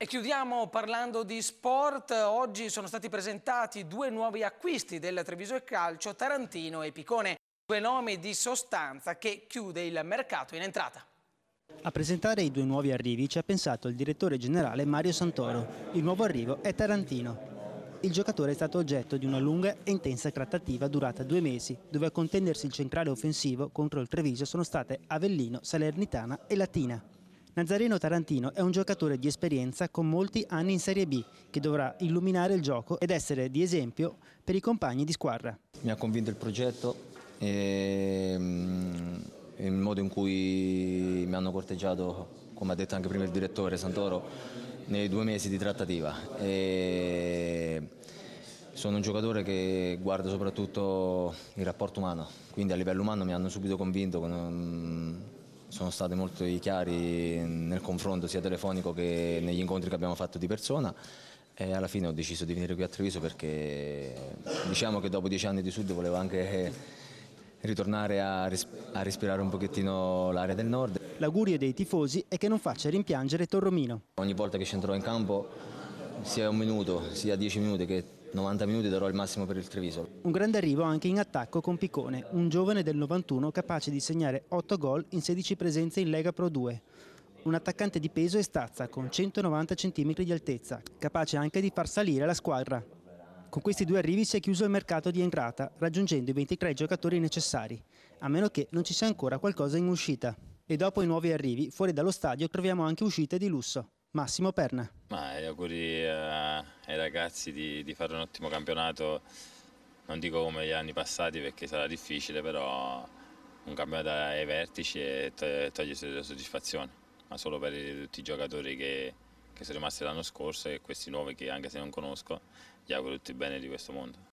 E chiudiamo parlando di sport. Oggi sono stati presentati due nuovi acquisti del Treviso e Calcio, Tarantino e Picone. Due nomi di sostanza che chiude il mercato in entrata. A presentare i due nuovi arrivi ci ha pensato il direttore generale Mario Santoro. Il nuovo arrivo è Tarantino, il giocatore è stato oggetto di una lunga e intensa trattativa durata due mesi, dove a contendersi il centrale offensivo contro il Treviso sono state Avellino, Salernitana e Latina. Nazareno Tarantino è un giocatore di esperienza con molti anni in Serie B che dovrà illuminare il gioco ed essere di esempio per i compagni di squadra. Mi ha convinto il progetto e ehm, il modo in cui mi hanno corteggiato, come ha detto anche prima il direttore Santoro, nei due mesi di trattativa. E sono un giocatore che guarda soprattutto il rapporto umano, quindi a livello umano mi hanno subito convinto con sono stati molto chiari nel confronto sia telefonico che negli incontri che abbiamo fatto di persona e alla fine ho deciso di venire qui a Treviso perché diciamo che dopo dieci anni di sud volevo anche ritornare a, a respirare un pochettino l'area del nord. L'augurio dei tifosi è che non faccia rimpiangere Torromino. Ogni volta che scendrò in campo sia un minuto, sia dieci minuti che 90 minuti darò il massimo per il Treviso. Un grande arrivo anche in attacco con Piccone, un giovane del 91 capace di segnare 8 gol in 16 presenze in Lega Pro 2. Un attaccante di peso e stazza con 190 cm di altezza, capace anche di far salire la squadra. Con questi due arrivi si è chiuso il mercato di entrata, raggiungendo i 23 giocatori necessari, a meno che non ci sia ancora qualcosa in uscita. E dopo i nuovi arrivi, fuori dallo stadio troviamo anche uscite di lusso. Massimo Perna. Ma eh, gli auguri eh, ai ragazzi di, di fare un ottimo campionato, non dico come gli anni passati perché sarà difficile, però un campionato ai vertici e togliersi della soddisfazione, ma solo per tutti i giocatori che, che sono rimasti l'anno scorso e questi nuovi che anche se non conosco, gli auguro tutti bene di questo mondo.